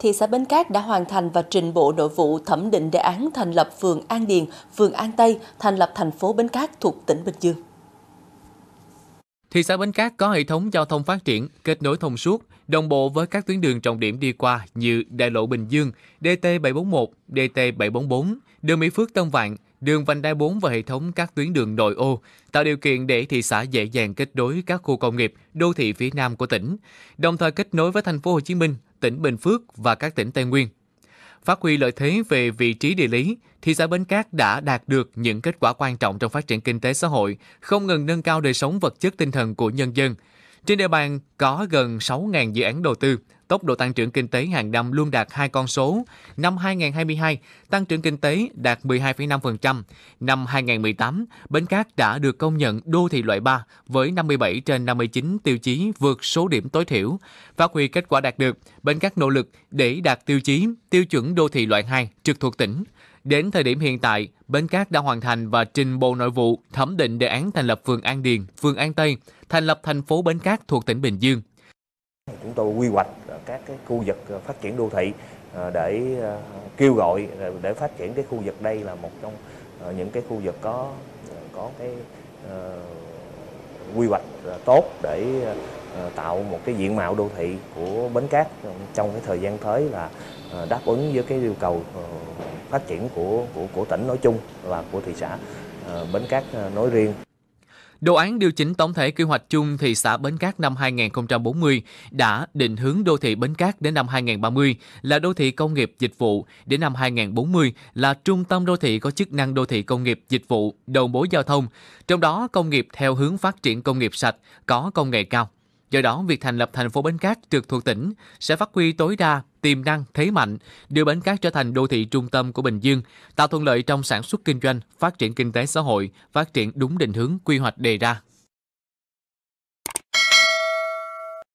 thị xã Bến Cát đã hoàn thành và trình Bộ Nội vụ thẩm định đề án thành lập phường An Điền, phường An Tây, thành lập thành phố Bến Cát thuộc tỉnh Bình Dương. Thị xã Bến Cát có hệ thống giao thông phát triển, kết nối thông suốt, đồng bộ với các tuyến đường trọng điểm đi qua như đại lộ Bình Dương, DT741, DT744, đường Mỹ Phước Tân Vạn, đường vành đai 4 và hệ thống các tuyến đường nội ô, tạo điều kiện để thị xã dễ dàng kết nối các khu công nghiệp, đô thị phía Nam của tỉnh, đồng thời kết nối với thành phố Hồ Chí Minh, tỉnh Bình Phước và các tỉnh Tây Nguyên. Phát huy lợi thế về vị trí địa lý, thị xã Bến Cát đã đạt được những kết quả quan trọng trong phát triển kinh tế xã hội, không ngừng nâng cao đời sống vật chất tinh thần của nhân dân. Trên địa bàn có gần 6.000 dự án đầu tư, tốc độ tăng trưởng kinh tế hàng năm luôn đạt hai con số. Năm 2022, tăng trưởng kinh tế đạt 12,5%. Năm 2018, Bến Cát đã được công nhận đô thị loại 3 với 57 trên 59 tiêu chí vượt số điểm tối thiểu. Phát huy kết quả đạt được, Bến Cát nỗ lực để đạt tiêu chí tiêu chuẩn đô thị loại 2 trực thuộc tỉnh. Đến thời điểm hiện tại, Bến Cát đã hoàn thành và trình Bộ Nội vụ thẩm định đề án thành lập phường An Điền, phường An Tây, thành lập thành phố Bến Cát thuộc tỉnh Bình Dương Chúng tôi quy hoạch các cái khu vực ờ, phát triển đô thị ờ, để ờ, kêu gọi để phát triển cái khu vực đây là một trong những cái khu vực có có cái quy hoạch tốt để tạo một cái diện mạo đô thị của Bến Cát trong cái thời gian tới là đáp ứng với cái yêu cầu phát triển của của của tỉnh nói chung và của thị xã Bến Cát nói riêng. Đồ án điều chỉnh tổng thể quy hoạch chung thị xã Bến Cát năm 2040 đã định hướng đô thị Bến Cát đến năm 2030 là đô thị công nghiệp dịch vụ, đến năm 2040 là trung tâm đô thị có chức năng đô thị công nghiệp dịch vụ, đầu mối giao thông, trong đó công nghiệp theo hướng phát triển công nghiệp sạch có công nghệ cao. Do đó, việc thành lập thành phố Bến Cát trực thuộc tỉnh sẽ phát huy tối đa tiềm năng thế mạnh, đưa Bến Cát trở thành đô thị trung tâm của Bình Dương, tạo thuận lợi trong sản xuất kinh doanh, phát triển kinh tế xã hội, phát triển đúng định hướng quy hoạch đề ra.